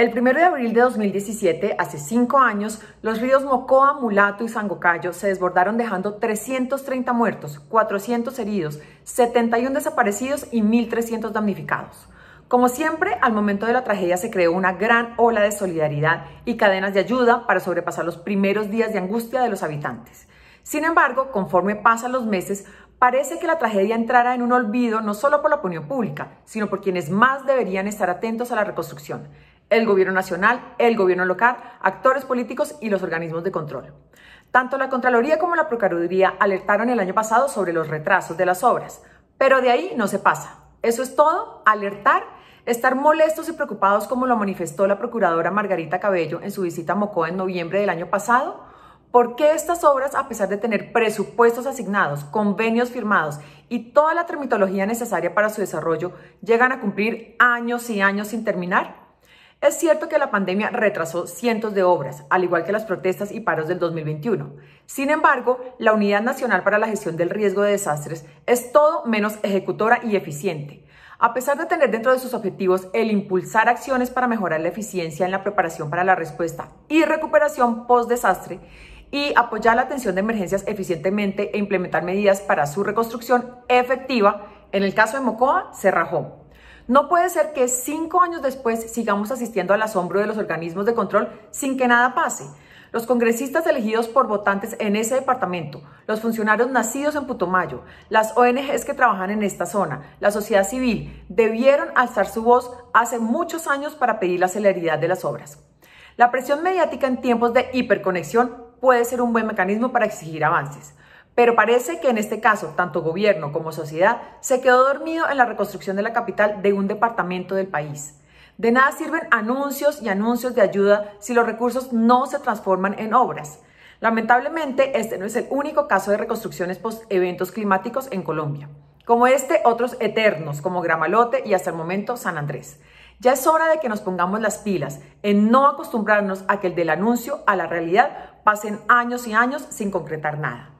El 1 de abril de 2017, hace cinco años, los ríos Mocoa, Mulato y Sangocayo se desbordaron dejando 330 muertos, 400 heridos, 71 desaparecidos y 1.300 damnificados. Como siempre, al momento de la tragedia se creó una gran ola de solidaridad y cadenas de ayuda para sobrepasar los primeros días de angustia de los habitantes. Sin embargo, conforme pasan los meses, parece que la tragedia entrara en un olvido no solo por la opinión pública, sino por quienes más deberían estar atentos a la reconstrucción, el gobierno nacional, el gobierno local, actores políticos y los organismos de control. Tanto la Contraloría como la Procuraduría alertaron el año pasado sobre los retrasos de las obras, pero de ahí no se pasa. Eso es todo, alertar, estar molestos y preocupados como lo manifestó la Procuradora Margarita Cabello en su visita a Mocoa en noviembre del año pasado. ¿Por qué estas obras, a pesar de tener presupuestos asignados, convenios firmados y toda la terminología necesaria para su desarrollo, llegan a cumplir años y años sin terminar? Es cierto que la pandemia retrasó cientos de obras, al igual que las protestas y paros del 2021. Sin embargo, la Unidad Nacional para la Gestión del Riesgo de Desastres es todo menos ejecutora y eficiente. A pesar de tener dentro de sus objetivos el impulsar acciones para mejorar la eficiencia en la preparación para la respuesta y recuperación post-desastre, y apoyar la atención de emergencias eficientemente e implementar medidas para su reconstrucción efectiva, en el caso de Mocoa se rajó. No puede ser que cinco años después sigamos asistiendo al asombro de los organismos de control sin que nada pase. Los congresistas elegidos por votantes en ese departamento, los funcionarios nacidos en Putumayo, las ONGs que trabajan en esta zona, la sociedad civil, debieron alzar su voz hace muchos años para pedir la celeridad de las obras. La presión mediática en tiempos de hiperconexión puede ser un buen mecanismo para exigir avances. Pero parece que en este caso, tanto gobierno como sociedad se quedó dormido en la reconstrucción de la capital de un departamento del país. De nada sirven anuncios y anuncios de ayuda si los recursos no se transforman en obras. Lamentablemente, este no es el único caso de reconstrucciones post eventos climáticos en Colombia. Como este, otros eternos, como Gramalote y hasta el momento San Andrés. Ya es hora de que nos pongamos las pilas en no acostumbrarnos a que el del anuncio a la realidad pasen años y años sin concretar nada.